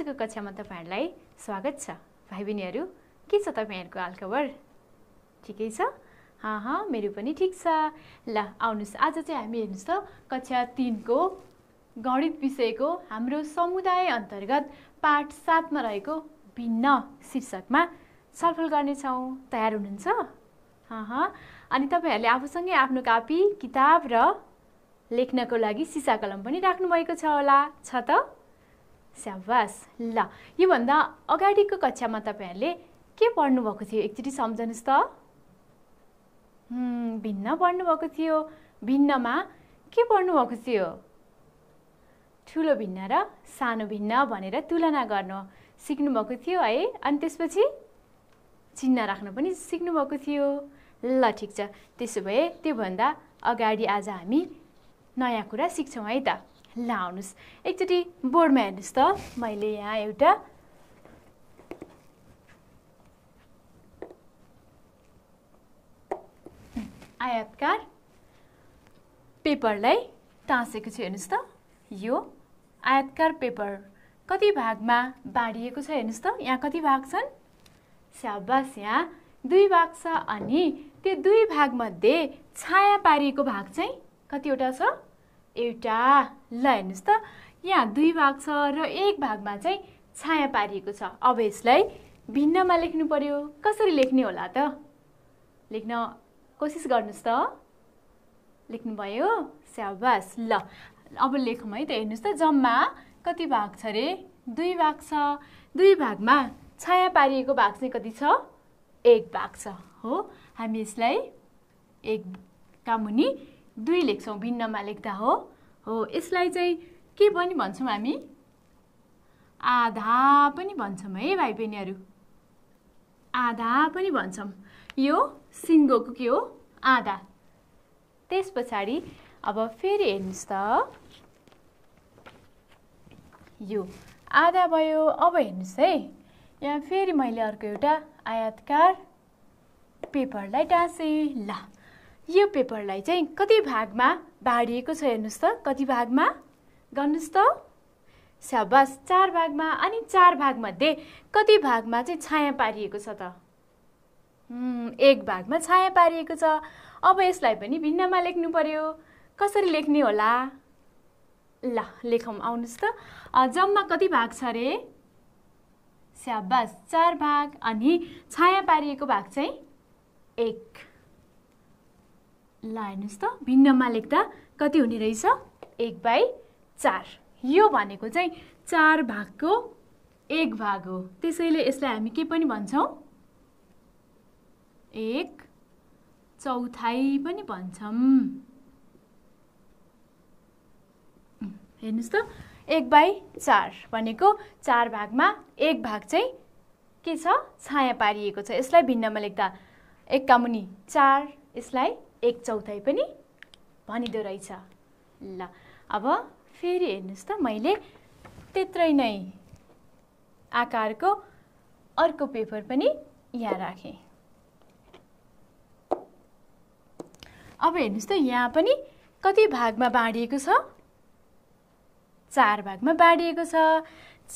आजको कक्षामा तपाईँहरूलाई स्वागत छ भाइ बहिनीहरू के छ तपाईँहरूको हालखबर ठिकै छ हाँ हाँ मेरो पनि ठिक छ ल आउनुहोस् आज चाहिँ हामी हेर्नुहोस् त कक्षा तिनको गणित विषयको हाम्रो समुदाय अन्तर्गत पाठ सातमा रहेको भिन्न शीर्षकमा छलफल गर्नेछौँ तयार हुनुहुन्छ अनि तपाईँहरूले आफूसँगै आफ्नो कापी किताब र लेख्नको लागि सिसा कलम पनि राख्नुभएको छ होला छ त स्याबास ल योभन्दा अगाडिको कक्षामा तपाईँहरूले के पढ्नुभएको थियो एकचोटि सम्झनुहोस् त भिन्न पढ्नुभएको थियो भिन्नमा के पढ्नुभएको थियो ठुलो भिन्न र सानो भिन्न भनेर तुलना गर्नु सिक्नुभएको थियो है अनि त्यसपछि चिन्ह राख्नु पनि सिक्नुभएको थियो ल ठिक छ त्यसो भए त्योभन्दा अगाडि आज हामी नयाँ कुरा सिक्छौँ है त ल आउनुहोस् एकचोटि बोर्डमा हेर्नुहोस् त मैले यहाँ एउटा आयातकार पेपरलाई टाँसेको छु हेर्नुहोस् त यो आयातकार पेपर कति भागमा बाँडिएको छ हेर्नुहोस् त यहाँ कति भाग छन् स्याबास यहाँ दुई भाग छ अनि त्यो दुई भागमध्ये छाया पारिएको भाग चाहिँ कतिवटा छ एउटा ल हेर्नुहोस् त यहाँ दुई भाग छ र एक भागमा चाहिँ छाया पारिएको छ अब यसलाई भिन्नमा लेख्नु पर्यो कसरी लेख्ने होला त लेख्न कोसिस गर्नुहोस् त लेख्नुभयो स्याबास ल अब लेखौँ है त हेर्नुहोस् त जम्मा कति भाग छ अरे दुई भाग छ दुई भागमा छाया पारिएको भाग चाहिँ कति छ एक भाग छ हो हामी यसलाई एक कामुनि दुई लेख्छौँ भिन्नमा लेख्दा हो हो यसलाई चाहिँ के पनि भन्छौँ हामी आधा पनि भन्छौँ है भाइ बहिनीहरू आधा पनि भन्छौँ यो सिङ्गोको के हो आधा त्यस पछाडि अब फेरि हेर्नुहोस् त यो आधा भयो अब हेर्नुहोस् है यहाँ फेरि मैले अर्को एउटा आयातकार पेपरलाई टाँसेँ ला यो पेपरलाई चाहिँ कति भागमा बाँडिएको छ हेर्नुहोस् त कति भागमा गर्नुहोस् त स्याबास चार भागमा अनि चार भागमध्ये कति भागमा चाहिँ छाया पारिएको छ त एक भागमा छाया पारिएको छ अब यसलाई पनि भिन्नमा लेख्नु पर्यो कसरी लेख्ने होला ल लेखौँ आउनुहोस् त जम्मा कति भाग छ अरे स्याबास चार भाग अनि छाया पारिएको भाग चाहिँ एक ल हेर्नुहोस् त भिन्नमा लेख्दा कति हुने रहेछ एक बाई चार यो भनेको चाहिँ चार भागको एक भाग हो त्यसैले यसलाई हामी के पनि भन्छौँ एक चौथाइ पनि भन्छौँ हेर्नुहोस् त एक बाई चार भनेको चार भागमा एक भाग चाहिँ के छ छाया पारिएको छ यसलाई भिन्नमा लेख्दा एक कामुनि चार यसलाई एक चौथाइ पनि भनिँदो रहेछ ल अब फेरि हेर्नुहोस् त मैले त्यत्रै नै आकारको अर्को पेपर पनि यहाँ राखेँ अब हेर्नुहोस् त यहाँ पनि कति भागमा बाँडिएको छ चार भागमा बाँडिएको छ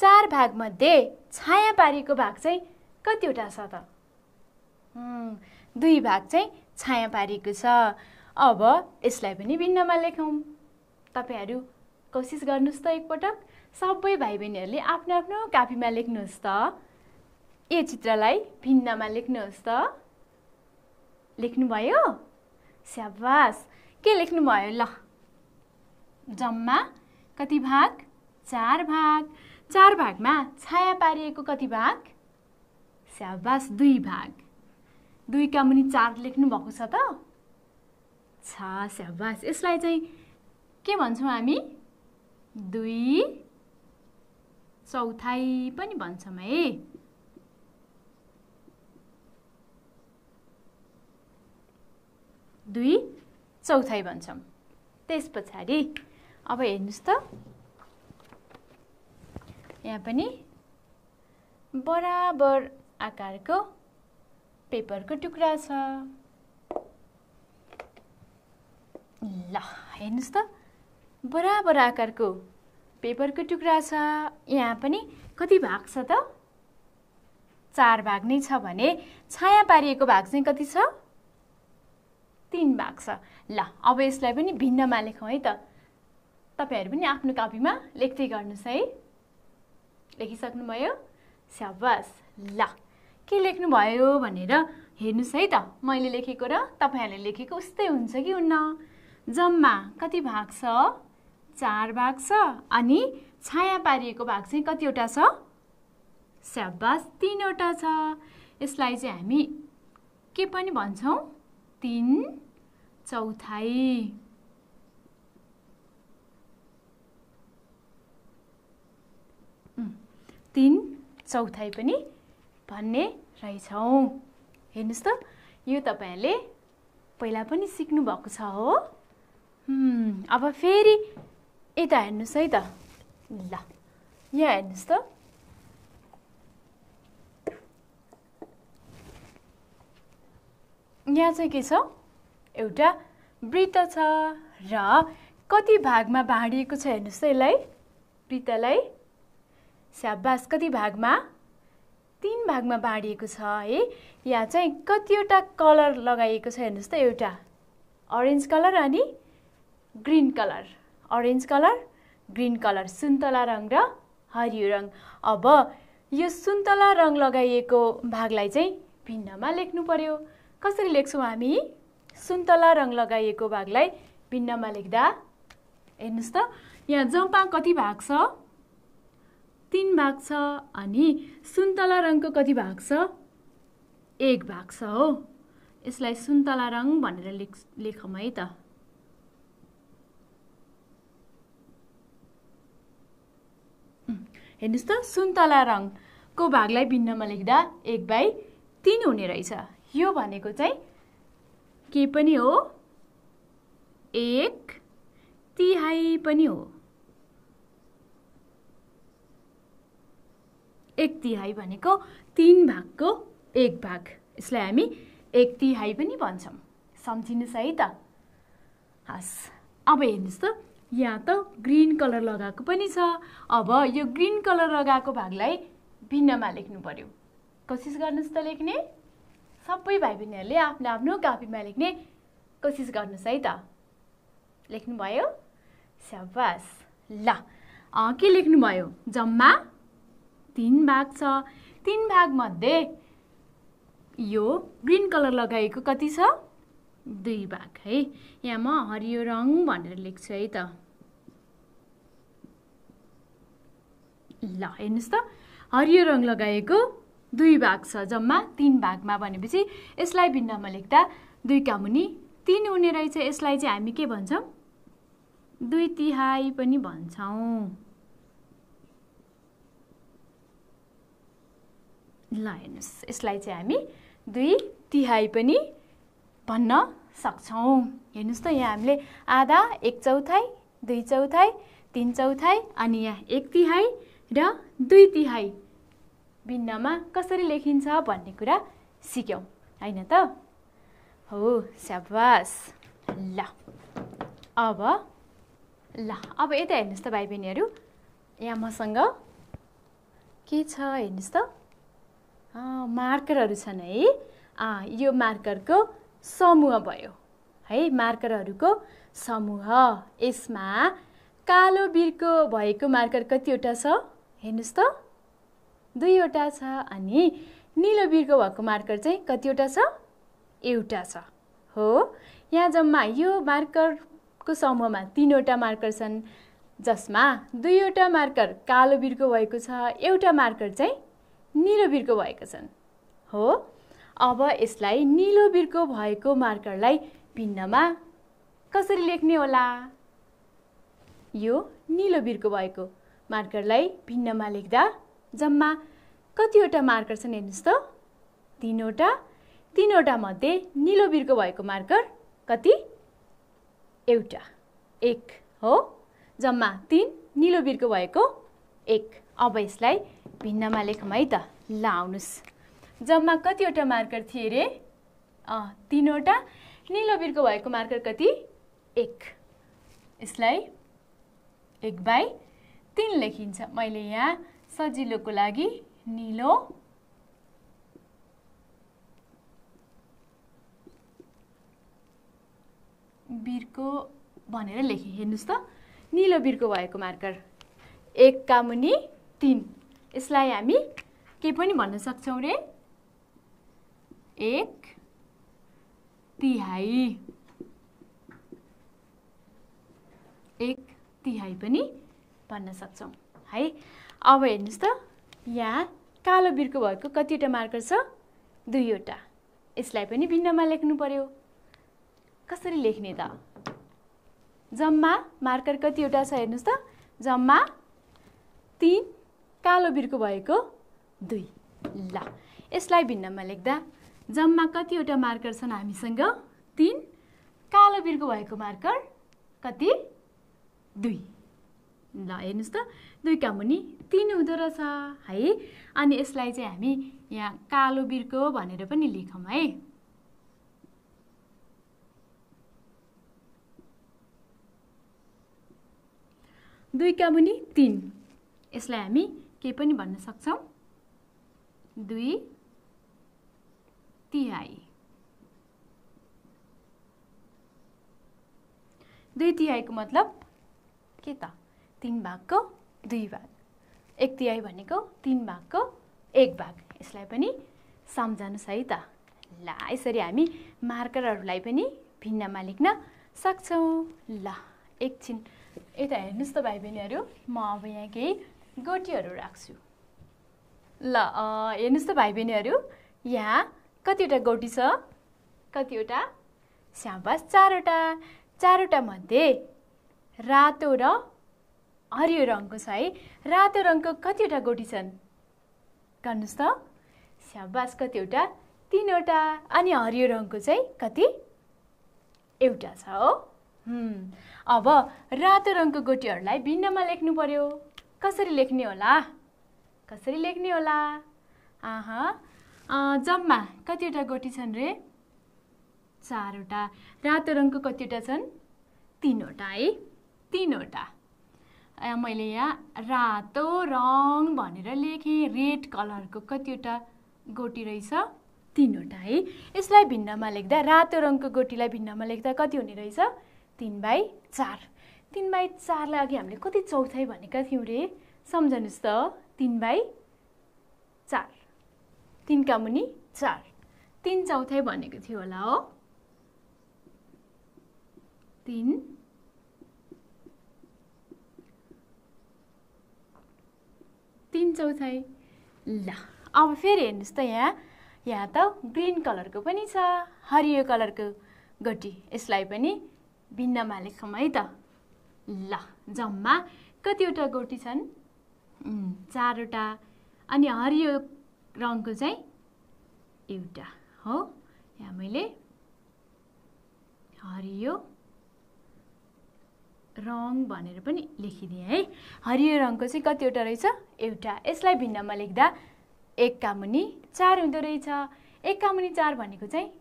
चार भागमध्ये छाया पारेको भाग चाहिँ कतिवटा छ त दुई भाग चाहिँ छाया पारेको छ अब यसलाई पनि भिन्नमा लेखौँ तपाईँहरू कोसिस गर्नुहोस् त एकपटक सबै भाइ बहिनीहरूले आफ्नो आफ्नो कापीमा लेख्नुहोस् त यो चित्रलाई भिन्नमा लेख्नुहोस् त लेख्नुभयो स्याबास के लेख्नुभयो ल जम्मा कति भाग चार भाग चार भागमा छाया पारिएको कति भाग स्याबास दुई भाग दुईका मुनि चार लेख्नु भएको छ त छ स्याबास यसलाई चाहिँ के भन्छौँ हामी दुई चौथाइ पनि भन्छौँ है दुई चौथाइ भन्छौँ त्यस पछाडि अब हेर्नुहोस् त यहाँ पनि बराबर आकारको पेपरको टुक्रा छ ल हेर्नुहोस् त बराबर आकारको पेपरको टुक्रा छ यहाँ पनि कति भाग छ त चार भाग नै छ भने छाया पारिएको भाग चाहिँ कति छ तिन भाग छ ल अब यसलाई पनि भिन्नमा लेखौँ है त तपाईँहरू पनि आफ्नो कापीमा लेख्दै गर्नुहोस् है लेखिसक्नुभयो स्याबास ल के लेख्नु भयो भनेर हेर्नुहोस् है त मैले लेखेको र तपाईँहरूले लेखेको उस्तै हुन्छ कि हुन्न जम्मा कति भाग छ चार भाग छ अनि छाया पारिएको भाग चाहिँ कतिवटा छ स्याबास तिनवटा छ यसलाई चाहिँ हामी के पनि भन्छौँ तिन चौथाइ तिन चौथाइ पनि भन्ने रहेछौँ हेर्नुहोस् त यो तपाईँहरूले पहिला पनि सिक्नुभएको छ हो अब फेरि यता हेर्नुहोस् है त ल यहाँ हेर्नुहोस् त यहाँ चाहिँ के छ एउटा वृत्त छ र कति भागमा बाँडिएको छ हेर्नुहोस् त यसलाई वृत्तलाई स्याबास कति भागमा तिन भागमा बाँडिएको छ है यहाँ चाहिँ कतिवटा कलर लगाइएको छ हेर्नुहोस् त एउटा अरेन्ज कलर अनि green colour orange colour green colour सुन्तला रङ र हरियो रङ अब यो सुन्तला रङ लगाइएको भागलाई चाहिँ भिन्नमा लेख्नु पर्यो कसरी लेख्छौँ हामी सुन्तला रङ लगाइएको भागलाई भिन्नमा लेख्दा हेर्नुहोस् त यहाँ जम्पा कति भाग छ तिन भाग छ अनि सुन्तला रङको कति भाग छ एक भाग छ हो यसलाई सुन्तला रङ भनेर लेख लेखौँ है त हेर्नुहोस् त सुन्तला रङको भागलाई भिन्नमा लेख्दा एक बाई तिन हुने रहेछ यो भनेको चाहिँ के पनि हो एक तिहाई पनि हो एक तिहाई भनेको तिन भागको एक भाग यसलाई हामी एक तिहाई पनि भन्छौँ सम्झिनुहोस् है त हस् अब हेर्नुहोस् त यहाँ त ग्रिन कलर लगाएको पनि छ अब यो ग्रिन कलर लगाएको भागलाई भिन्नमा लेख्नु पऱ्यो कोसिस गर्नुहोस् त लेख्ने सबै भाइ बहिनीहरूले आफ्नो आफ्नो कापीमा लेख्ने कोसिस गर्नुहोस् है त लेख्नुभयो स्याबास ल के लेख्नुभयो जम्मा तिन भाग छ तिन भागमध्ये यो ग्रिन कलर लगाएको कति छ दुई भाग है यहाँ म हरियो रङ भनेर लेख्छु है त ल हेर्नुहोस् त हरियो रङ लगाएको दुई भाग छ जम्मा तिन भागमा भनेपछि यसलाई भिन्नमा लेख्दा दुई मुनि तिन हुने रहेछ यसलाई चाहिँ हामी के भन्छौँ दुई तिहाई पनि भन्छौँ ल हेर्नुहोस् यसलाई चाहिँ हामी दुई तिहाई पनि भन्न सक्छौँ हेर्नुहोस् त यहाँ हामीले आधा एक चौथाइ दुई चौथाइ तिन चौथाइ अनि यहाँ एक तिहाई र दुई तिहाई भिन्नमा कसरी लेखिन्छ भन्ने कुरा सिक्यौँ होइन त हो स्याबास ल अब ल अब यता हेर्नुहोस् त भाइ बहिनीहरू यहाँ मसँग के छ हेर्नुहोस् त मार्करहरू छन् है यो मार्करको समूह भयो है मार्करहरूको समूह यसमा कालो बिर्को भएको मार्कर कतिवटा छ हेर्नुहोस् त दुईवटा छ अनि निलो बिर्को भएको मार्कर चाहिँ कतिवटा छ एउटा छ हो यहाँ जम्मा यो मार्करको समूहमा तिनवटा मार्कर छन् जसमा दुईवटा मार्कर कालो बिर्को भएको छ एउटा मार्कर चाहिँ निलो बिर्को भएका छन् हो अब यसलाई निलो बिर्को भएको मार्करलाई भिन्नमा कसरी लेख्ने होला यो निलो बिर्को भएको मार्करलाई भिन्नमा लेख्दा जम्मा कतिवटा मार्कर छन् हेर्नुहोस् त तिनवटा तिनवटा मध्ये निलो बिर्को भएको मार्कर कति एउटा एक हो जम्मा तिन निलो बिर्को भएको एक अब यसलाई भिन्नमा लेखौँ है त ल आउनुहोस् जम्मा कतिवटा मार्कर थिए अरे अँ तिनवटा निलो बिर्को भएको मार्कर कति एक यसलाई एक बाई तिन लेखिन्छ मैले यहाँ सजिलोको लागि निलो बिर्को भनेर लेखेँ हेर्नुहोस् त निलो बिर्को भएको मार्कर एक कामुनि तिन यसलाई हामी के पनि भन्न सक्छौँ रे एक तिहाई एक तिहाई पनि भन्न सक्छौँ है अब हेर्नुहोस् त यहाँ कालो बिर्को भएको कतिवटा मार्कर छ दुईवटा यसलाई पनि भिन्नमा लेख्नु पर्यो कसरी लेख्ने त जम्मा मार्कर कतिवटा छ हेर्नुहोस् त जम्मा तिन कालो बिर्को भएको दुई ल यसलाई भिन्नमा लेख्दा जम्मा कतिवटा मार्कर छन् हामीसँग तिन कालो बिर्को भएको मार्कर कति दुई ल हेर्नुहोस् त दुईका मुनि तिन हुँदो रहेछ है अनि यसलाई चाहिँ हामी यहाँ कालो बिर्को भनेर पनि लेखौँ है दुईका मुनि तिन यसलाई हामी के पनि भन्न सक्छौँ दुई तिहाई दुई तिहाईको मतलब के त तिन भागको दुई भाग एक तिहाई भनेको तिन भागको एक भाग यसलाई पनि सम्झनुहोस् है त ल यसरी हामी मार्करहरूलाई पनि भिन्नमा लेख्न सक्छौँ ल एकछिन यता हेर्नुहोस् त भाइ बहिनीहरू म अब यहाँ केही गोटीहरू राख्छु ल हेर्नुहोस् त भाइ बहिनीहरू यहाँ कतिवटा गोटी छ कतिवटा स्याबास चारवटा चारवटा मध्ये रातो र हरियो रङको छ है रातो रङको कतिवटा गोटी छन् गर्नुहोस् त स्याम्बास कतिवटा तिनवटा अनि हरियो रङको चाहिँ कति एउटा छ हो अब रातो रङको गोटीहरूलाई भिन्नमा लेख्नु पर्यो कसरी लेख्ने होला कसरी लेख्ने होला आह जम्मा कतिवटा गोटी छन् रे चारवटा रातो रङको कतिवटा छन् तिनवटा है तिनवटा मैले यहाँ रातो रङ भनेर लेखेँ रेड कलरको कतिवटा गोटी रहेछ तिनवटा है यसलाई भिन्नमा लेख्दा रातो रङको गोटीलाई भिन्नमा लेख्दा कति हुने रहेछ तिन बाई चार तिन बाई चारलाई अघि हामीले कति चौथाइ भनेका थियौँ रे सम्झनुहोस् त तिन बाई चार तिनका मुनि चार तिन चौथाइ भनेको थियो होला हो तिन तिन चौथाइ ल अब फेरि हेर्नुहोस् त यहाँ यहाँ त ग्रिन कलरको पनि छ हरियो कलरको गटी यसलाई पनि भिन्नमा लेखौँ है त ल जम्मा कतिवटा गोटी छन् चारवटा अनि हरियो रङको चाहिँ एउटा हो यहाँ मैले हरियो रङ भनेर पनि लेखिदिएँ है हरियो रङको चाहिँ कतिवटा रहेछ एउटा यसलाई भिन्नमा लेख्दा एक कामुनि चार हुँदो रहेछ एक कामुनि चार भनेको चाहिँ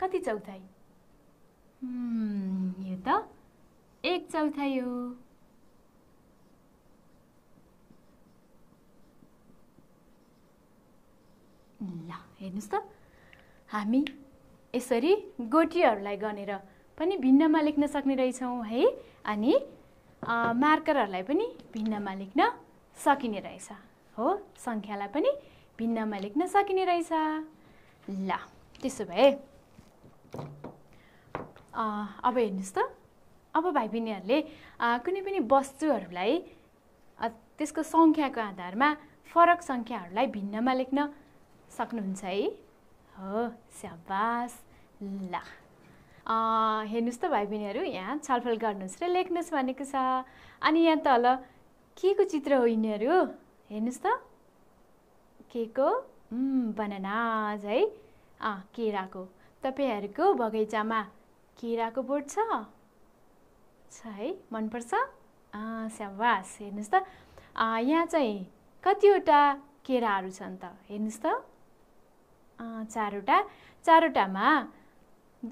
कति चौथाइ यो त एक चौथाइ हो ल हेर्नुहोस् त हामी यसरी गोटीहरूलाई गनेर पनि भिन्नमा लेख्न सक्ने रहेछौँ है अनि मार्करहरूलाई पनि भिन्नमा लेख्न सकिने रहेछ हो सङ्ख्यालाई पनि भिन्नमा लेख्न सकिने रहेछ ल त्यसो भए अब हेर्नुहोस् त अब भाइ बहिनीहरूले कुनै पनि वस्तुहरूलाई त्यसको सङ्ख्याको आधारमा फरक सङ्ख्याहरूलाई भिन्नमा लेख्न सक्नुहुन्छ है हो स्याबास ल हेर्नुहोस् त भाइ बहिनीहरू यहाँ छलफल गर्नुहोस् र लेख्नुहोस् भनेको छ अनि यहाँ तल के को चित्र हो यिनीहरू हेर्नुहोस् त के को बनानाज है केराको तपाईँहरूको बगैँचामा केराको बोट छ छ है मनपर्छ स्याबास हेर्नुहोस् त यहाँ चाहिँ कतिवटा केराहरू छन् त हेर्नुहोस् त चारवटा चारवटामा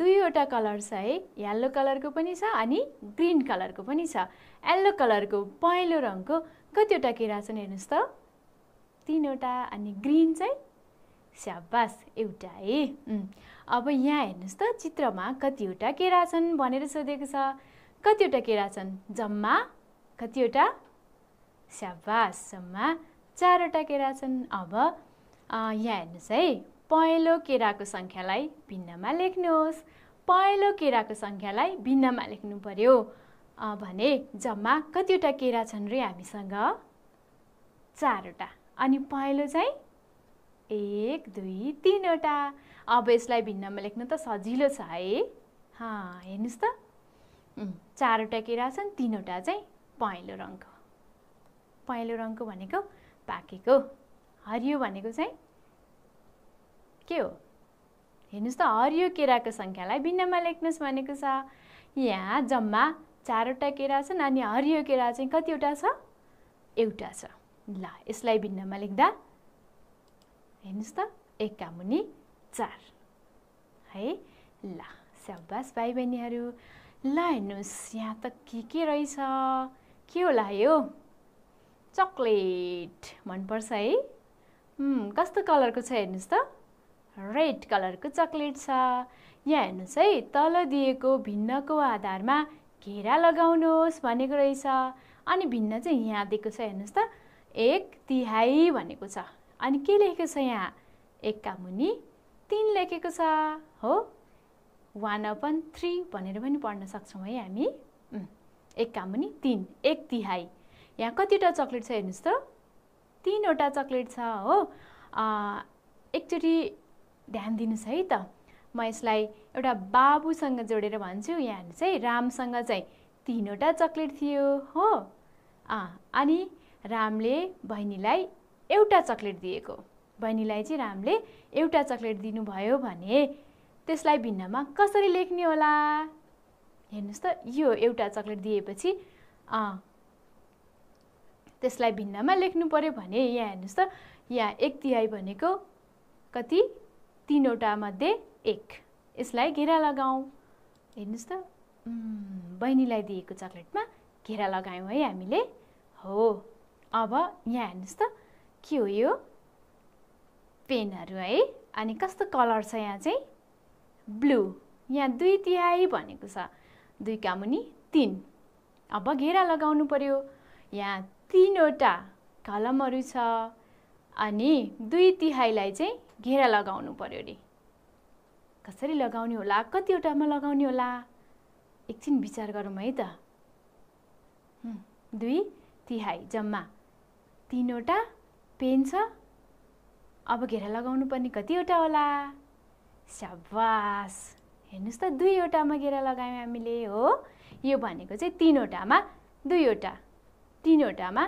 दुईवटा कलर छ है यल्लो कलरको पनि छ अनि ग्रिन कलरको पनि छ यल्लो कलरको पहेँलो रङको कतिवटा केरा छन् हेर्नुहोस् त तिनवटा अनि ग्रिन चाहिँ स्याबास एउटा है अब यहाँ हेर्नुहोस् त चित्रमा कतिवटा केरा छन् भनेर सोधेको छ कतिवटा केरा छन् जम्मा कतिवटा स्याबास जम्मा चारवटा केरा छन् अब यहाँ हेर्नुहोस् है पहेँलो केराको सङ्ख्यालाई भिन्नमा लेख्नुहोस् पहेँलो केराको सङ्ख्यालाई भिन्नमा लेख्नु पर्यो भने जम्मा कतिवटा केरा छन् रे हामीसँग चारवटा अनि पहेँलो चाहिँ एक दुई तिनवटा अब यसलाई भिन्नमा लेख्नु त सजिलो छ है हेर्नुहोस् त चारवटा केरा छन् तिनवटा चाहिँ पहेँलो रङको पहेँलो रङको भनेको पाकेको हरियो भनेको चाहिँ के हो हेर्नुहोस् त हरियो केराको सङ्ख्यालाई भिन्नमा लेख्नुहोस् भनेको छ यहाँ जम्मा चारवटा केरा छन् अनि हरियो केरा चाहिँ कतिवटा छ एउटा छ ल यसलाई भिन्नमा लेख्दा हेर्नुहोस् त एक्का मुनि चार है ल स्याबास भाइ बहिनीहरू ल हेर्नुहोस् यहाँ त के के रहेछ के होला यो चक्लेट मनपर्छ है कस्तो कलरको छ हेर्नुहोस् त रेड कलरको चक्लेट छ यहाँ हेर्नुहोस् है तल दिएको भिन्नको आधारमा घेरा लगाउनुहोस् भनेको रहेछ अनि भिन्न चाहिँ यहाँ दिएको छ हेर्नुहोस् त एक तिहाई भनेको छ अनि के लेखेको छ यहाँ एक्का मुनि तिन लेखेको छ हो वान अपन थ्री भनेर पनि पढ्न सक्छौँ है हामी एक काम पनि तिन एक तिहाई यहाँ कतिवटा चक्लेट छ हेर्नुहोस् त तिनवटा चक्लेट छ हो एकचोटि ध्यान दिनुहोस् है त म यसलाई एउटा बाबुसँग जोडेर भन्छु यहाँ चाहिँ रामसँग चाहिँ तिनवटा चक्लेट थियो हो अनि रामले बहिनीलाई एउटा चक्लेट दिएको बहिनीलाई चाहिँ रामले एउटा चक्लेट दिनुभयो भने त्यसलाई भिन्नमा कसरी लेख्ने होला हेर्नुहोस् त यो एउटा चक्लेट दिएपछि त्यसलाई भिन्नमा लेख्नु पऱ्यो भने यहाँ हेर्नुहोस् त यहाँ एक तिहाई भनेको कति तिनवटा मध्ये एक यसलाई घेरा लगाऊँ हेर्नुहोस् त बहिनीलाई दिएको चक्लेटमा घेरा लगायौँ है हामीले हो अब यहाँ हेर्नुहोस् त के हो यो पेनहरू है अनि कस्तो कलर छ यहाँ चाहिँ ब्लु यहाँ दुई तिहाई भनेको छ दुई मुनि तिन अब घेरा लगाउनु पर्यो यहाँ तिनवटा कलमहरू छ अनि दुई तिहाईलाई चाहिँ घेरा लगाउनु पर्यो अरे कसरी लगाउने होला कतिवटामा लगाउने होला एकछिन विचार गरौँ है त दुई तिहाई जम्मा तिनवटा पेन छ अब घेरा लगाउनु पर्ने कतिवटा होला स्याबास हेर्नुहोस् त दुईवटा मगेरा लगायौँ हामीले हो यो भनेको चाहिँ तिनवटामा दुईवटा तिनवटामा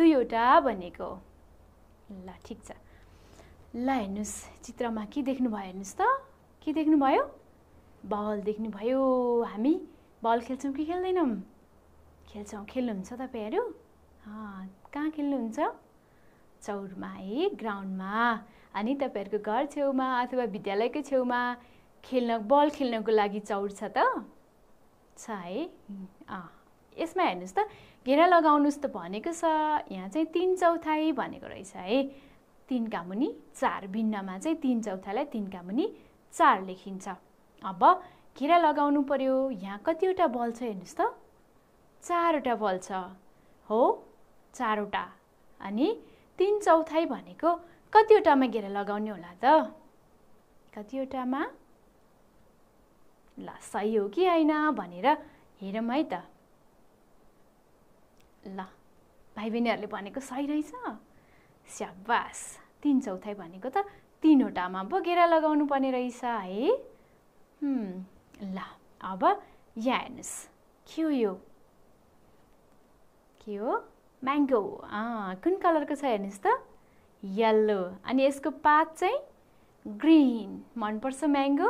दुईवटा भनेको ल ठिक छ ल हेर्नुहोस् चित्रमा के देख्नुभयो हेर्नुहोस् त के देख्नुभयो बल देख्नुभयो हामी बल खेल्छौँ कि खेल्दैनौँ खेल्छौँ खेल्नुहुन्छ तपाईँहरू कहाँ खेल्नुहुन्छ चौरमा है ग्राउन्डमा अनि तपाईँहरूको घर छेउमा अथवा विद्यालयकै छेउमा खेल्न बल खेल्नको लागि चौर छ त छ है यसमा हेर्नुहोस् त घेरा लगाउनुहोस् त भनेको छ यहाँ चाहिँ तिन चौथाइ भनेको रहेछ है तिनका मुनि चार भिन्नमा चाहिँ तिन चौथालाई तिनका मुनि चार लेखिन्छ अब घेरा लगाउनु पर्यो यहाँ कतिवटा बल छ हेर्नुहोस् त चारवटा बल छ हो चारवटा अनि तिन चौथाइ भनेको कतिवटामा घेरा लगाउने होला त कतिवटामा ल सही हो कि होइन भनेर हेरौँ है त ल भाइ बहिनीहरूले भनेको सही रहेछ स्याबास तिन चौथाइ भनेको त तिनवटामा पो घेरा लगाउनु पर्ने रहेछ है ल अब यहाँ हेर्नुहोस् के हो यो के हो म्याङ्गो कुन कलरको छ हेर्नुहोस् त यल्लो अनि यसको पात चाहिँ ग्रिन मनपर्छ म्याङ्गो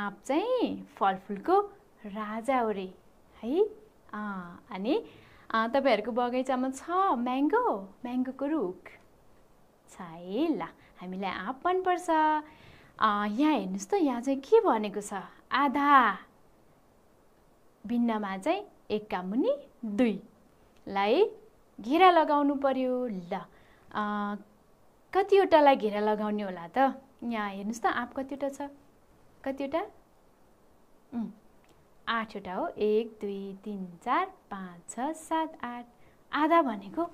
आँप चाहिँ फलफुलको राजा हो है अनि तपाईँहरूको बगैँचामा छ म्याङ्गो म्याङ्गोको रुख छ है ल हामीलाई आँप मनपर्छ यहाँ हेर्नुहोस् त यहाँ चाहिँ के भनेको छ आधा भिन्नमा चाहिँ एक मुनि दुईलाई घेरा लगाउनु पर्यो ल कतिवटालाई घेरा लगाउने होला त यहाँ हेर्नुहोस् त आँप कतिवटा छ कतिवटा आठवटा हो एक दुई तिन चार पाँच छ सात आठ आधा भनेको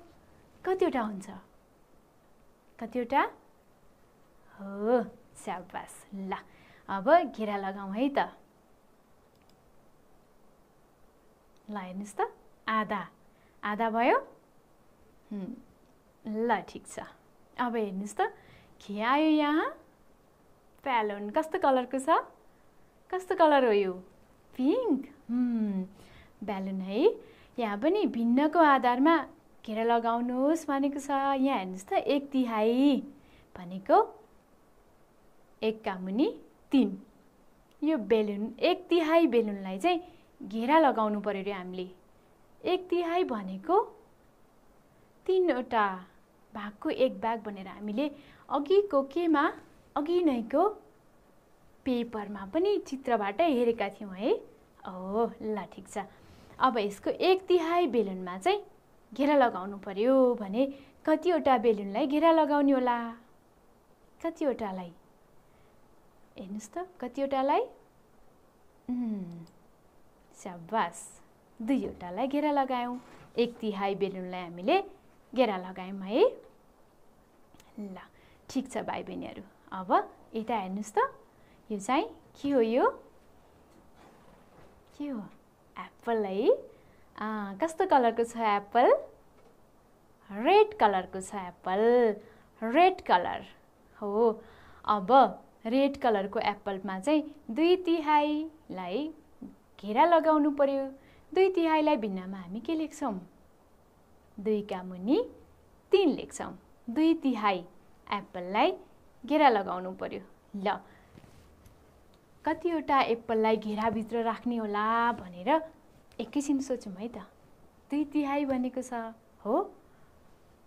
कतिवटा हुन्छ कतिवटा हो स्याबास ल अब घेरा लगाउँ है त ल हेर्नुहोस् त आधा आधा भयो ल ठिक छ अब हेर्नुहोस् त के आयो यहाँ प्यालोन कस्तो कलरको छ कस्तो कलर हो यो पिङ्क ब्यालुन है यहाँ पनि भिन्नको आधारमा घेरा लगाउनुहोस् भनेको छ यहाँ हेर्नुहोस् त एक तिहाई भनेको एक मुनि तिन यो बेलुन एक तिहाई बेलुनलाई चाहिँ घेरा लगाउनु पऱ्यो अरे हामीले एक तिहाई भनेको तिनवटा भागको एक भाग भनेर हामीले अघिको केमा अघि नैको पेपरमा पनि चित्रबाट हेरेका थियौँ है ओ ल ठिक छ अब यसको एक तिहाई बेलुनमा चाहिँ घेरा लगाउनु पर्यो भने कतिवटा बेलुनलाई घेरा लगाउने होला कतिवटालाई हेर्नुहोस् त कतिवटालाई स्याबास दुईवटालाई घेरा लगायौँ एक तिहाई बेलुनलाई हामीले घेरा लगायौँ है ल ठिक छ भाइ बहिनीहरू अब यता हेर्नुहोस् त यो चाहिँ के हो यो के हो एप्पल है कस्तो कलरको छ एप्पल रेड कलरको छ एप्पल रेड कलर हो अब रेड कलरको एप्पलमा चाहिँ दुई तिहाईलाई घेरा लगाउनु पर्यो दुई तिहाईलाई भिन्नमा हामी के लेख्छौँ दुईका मुनि तिन लेख्छौँ दुई तिहाई एप्पललाई घेरा लगाउनु पर्यो ल कतिवटा एप्पललाई घेराभित्र राख्ने होला भनेर एकैछिन सोचौँ है त दुई तिहाई भनेको छ हो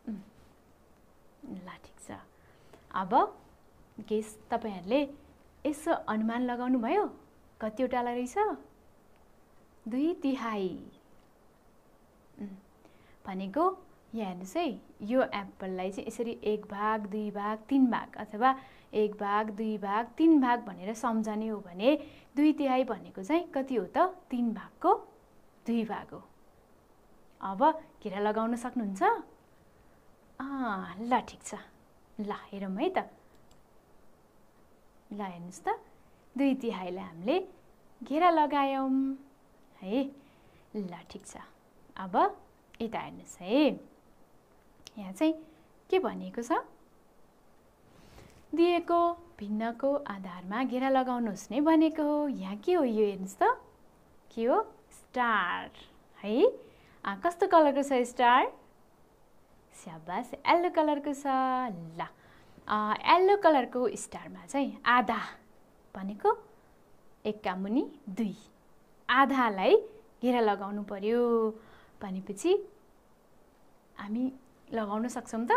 ल ठिक छ अब गेस तपाईँहरूले यसो अनुमान लगाउनु भयो कतिवटालाई रहेछ दुई तिहाई भनेको हेर्नुहोस् चाहिँ यो एप्पललाई चाहिँ यसरी एक भाग दुई भाग तिन भाग अथवा एक भाग दुई भाग तिन भाग भनेर सम्झने हो भने दुई तिहाई भनेको चाहिँ कति हो त तिन भागको दुई भाग हो अब घेरा लगाउन सक्नुहुन्छ ल ठिक छ ल हेरौँ है त ल हेर्नुहोस् त दुई तिहाईलाई हामीले घेरा लगायौँ है ल ठिक छ अब यता हेर्नुहोस् है यहाँ चाहिँ के भनिएको छ दिएको भिन्नको आधारमा घेरा लगाउनुहोस् नै भनेको हो यहाँ के हो यो हेर्नुहोस् त के हो स्टार है कस्तो कलरको छ स्टार स्याबास यल्लो कलरको छ ल यल्लो कलरको स्टारमा चाहिँ आधा भनेको एक्का मुनि दुई आधालाई घेरा लगाउनु पर्यो भनेपछि हामी लगाउन सक्छौँ त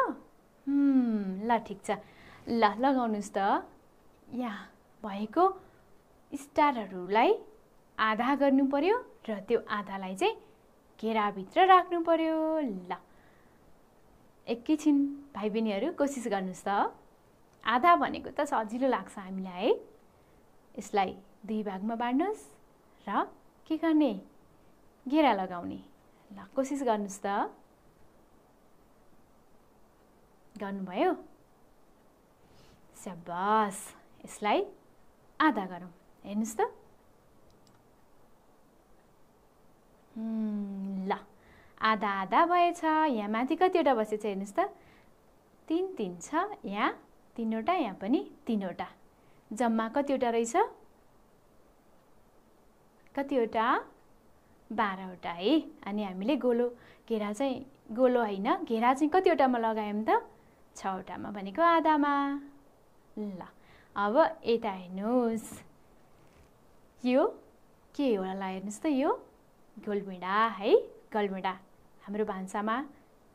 ल ठिक छ ल लगाउनुहोस् त यहाँ भएको स्टारहरूलाई आधा गर्नु पर्यो र त्यो आधालाई चाहिँ घेराभित्र राख्नु पर्यो ल एकैछिन भाइ बहिनीहरू कोसिस गर्नुहोस् त आधा भनेको त सजिलो लाग्छ हामीलाई है यसलाई दुई भागमा बाँड्नुहोस् र के गर्ने घेरा लगाउने ल कोसिस गर्नुहोस् त गर्नुभयो स्याबास यसलाई आधा गरौँ हेर्नुहोस् त ल आधा आधा भएछ यहाँ माथि कतिवटा बसेछ हेर्नुहोस् त तिन तिन छ यहाँ तिनवटा यहाँ पनि तिनवटा जम्मा कतिवटा रहेछ कतिवटा बाह्रवटा है अनि हामीले गोलो घेरा चाहिँ गोलो होइन घेरा चाहिँ कतिवटामा लगायौँ त छवटामा भनेको आधामा ल अब यता हेर्नुहोस् यो के होला ल हेर्नुहोस् त यो गोलभेडा है गोलभेडा हाम्रो भान्सामा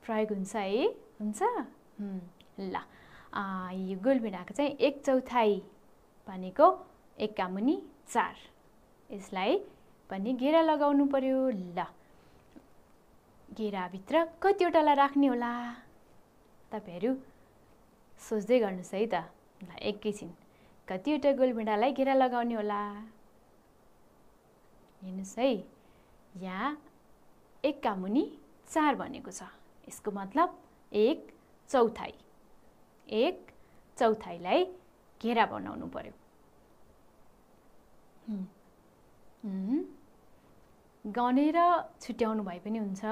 प्रयोग हुन्छ है हुन्छ ल यो गोलभेडाको चाहिँ एक चौथाइ भनेको एक मुनि चार यसलाई पनि घेरा लगाउनु पर्यो ल घेराभित्र कतिवटालाई राख्ने होला तपाईँहरू सोच्दै गर्नुहोस् है त ल एकैछिन कतिवटा गोलभेडालाई घेरा लगाउने होला हेर्नुहोस् है यहाँ एक मुनि चार भनेको छ यसको मतलब एक चौथाइ एक चौथाइलाई घेरा बनाउनु पर्यो गनेर छुट्याउनु भए पनि हुन्छ ल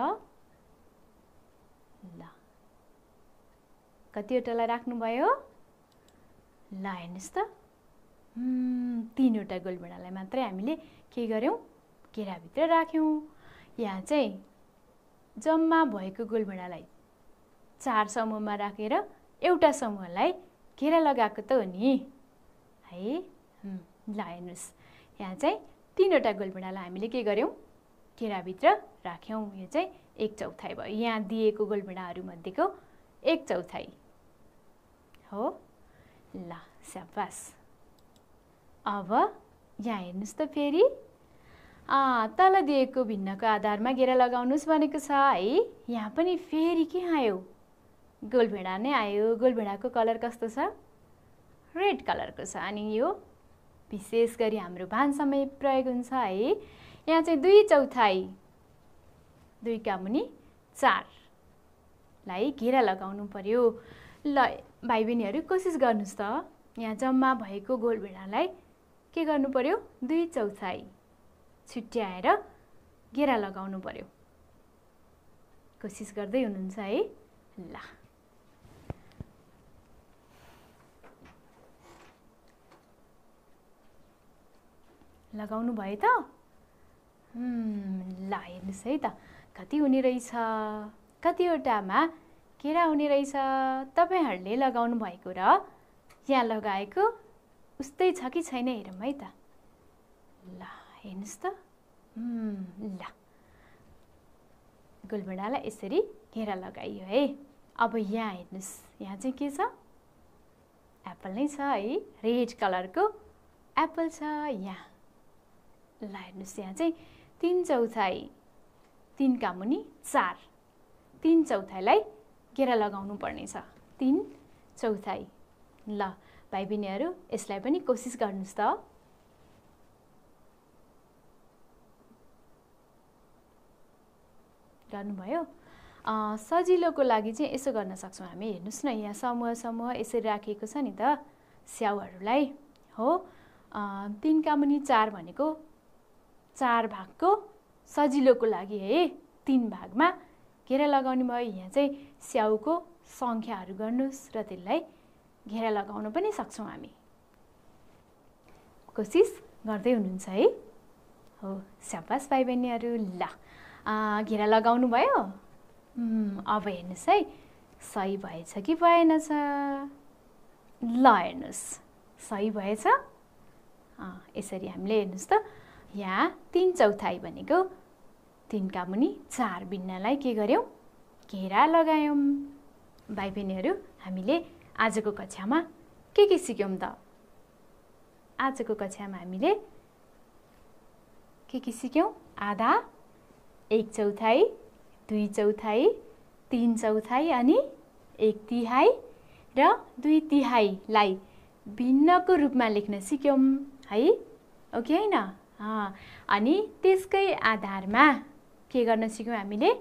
कतिवटालाई राख्नुभयो ल हेर्नुहोस् त तिनवटा गोलभेडालाई मात्रै हामीले के गऱ्यौँ केराभित्र राख्यौँ यहाँ चाहिँ जम्मा भएको गोलभेडालाई चार समूहमा राखेर एउटा समूहलाई केरा लगाएको त हो नि है ल हेर्नुहोस् यहाँ चाहिँ तिनवटा गोलभेडालाई हामीले के गऱ्यौँ केराभित्र राख्यौँ यो चाहिँ एक चौथाइ भयो यहाँ दिएको गोलभेडाहरूमध्येको एक चौथाइ हो ल स्याबास अब यहाँ हेर्नुहोस् त फेरि तल दिएको भिन्नको आधारमा घेरा लगाउनुहोस् भनेको छ है यहाँ पनि फेरि के आयो गोलभेडा नै आयो गोलभेडाको कलर कस्तो छ रेड कलरको छ अनि यो विशेष गरी हाम्रो भानसमय प्रयोग हुन्छ है यहाँ चाहिँ दुई चौथाइ दुईका मुनि चारलाई घेरा लगाउनु पर्यो ल भाइ बहिनीहरू कोसिस गर्नुहोस् त यहाँ जम्मा भएको गोल भेडालाई के गर्नु पर्यो दुई चौथाइ छुट्याएर घेरा लगाउनु पर्यो कोसिस गर्दै हुनुहुन्छ है ल लगाउनु भयो त ल हेर्नुहोस् है त कति हुने रहेछ कतिवटामा केरा हुने रहेछ तपाईँहरूले लगाउनु भएको र यहाँ लगाएको उस्तै छ कि छैन हेरौँ है त ल हेर्नुहोस् त ल गुलबडालाई यसरी घेरा लगाइयो है अब यहाँ हेर्नुहोस् यहाँ चाहिँ के छ एप्पल नै छ है रेड कलरको एप्पल छ यहाँ ल हेर्नुहोस् यहाँ चाहिँ तिन चौथाइ तिनका मुनि चार तिन चौथाइलाई केरा लगाउनु पर्नेछ तिन चौथाइ ल भाइ बहिनीहरू यसलाई पनि कोसिस गर्नुहोस् त गर्नुभयो सजिलोको लागि चाहिँ यसो गर्न सक्छौँ हामी हेर्नुहोस् न यहाँ समूह समूह यसरी राखिएको छ नि त स्याउहरूलाई हो तिनका मुनि चार भनेको चार भागको सजिलोको लागि है तिन भागमा घेरा लगाउने भयो यहाँ चाहिँ स्याउको सङ्ख्याहरू गर्नुहोस् र त्यसलाई घेरा लगाउन पनि सक्छौँ हामी कोसिस गर्दै हुनुहुन्छ है हो स्याबास भाइ बहिनीहरू ल घेरा लगाउनु भयो अब हेर्नुहोस् है सही भएछ कि छ ल हेर्नुहोस् सही भएछ यसरी हामीले हेर्नुहोस् त यहाँ तिन चौथाइ भनेको तिनका मुनि चार बिन्नालाई के गर्यौँ घेरा लगायौँ भाइ बहिनीहरू हामीले आजको कक्षामा के के सिक्यौँ त आजको कक्षामा हामीले के के सिक्यौँ आधा एक चौथाइ दुई चौथाइ तिन चौथाइ अनि एक तिहाई र दुई तिहाईलाई भिन्नको रूपमा लेख्न सिक्यौँ है ओके होइन अनि त्यसकै आधारमा के गर्न सिक्यौँ हामीले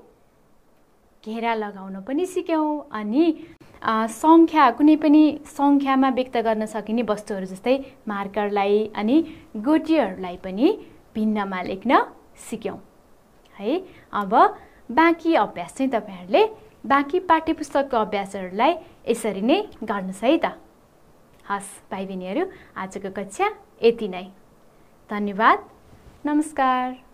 घेरा लगाउन पनि सिक्यौँ अनि सङ्ख्या कुनै पनि सङ्ख्यामा व्यक्त गर्न सकिने वस्तुहरू जस्तै मार्करलाई अनि गोटीहरूलाई पनि भिन्नमा लेख्न सिक्यौँ है अब बाँकी अभ्यास चाहिँ तपाईँहरूले बाँकी पाठ्य पुस्तकको अभ्यासहरूलाई यसरी नै गर्नुहोस् है त हस् भाइ बहिनीहरू आजको कक्षा यति नै धन्यवाद नमस्कार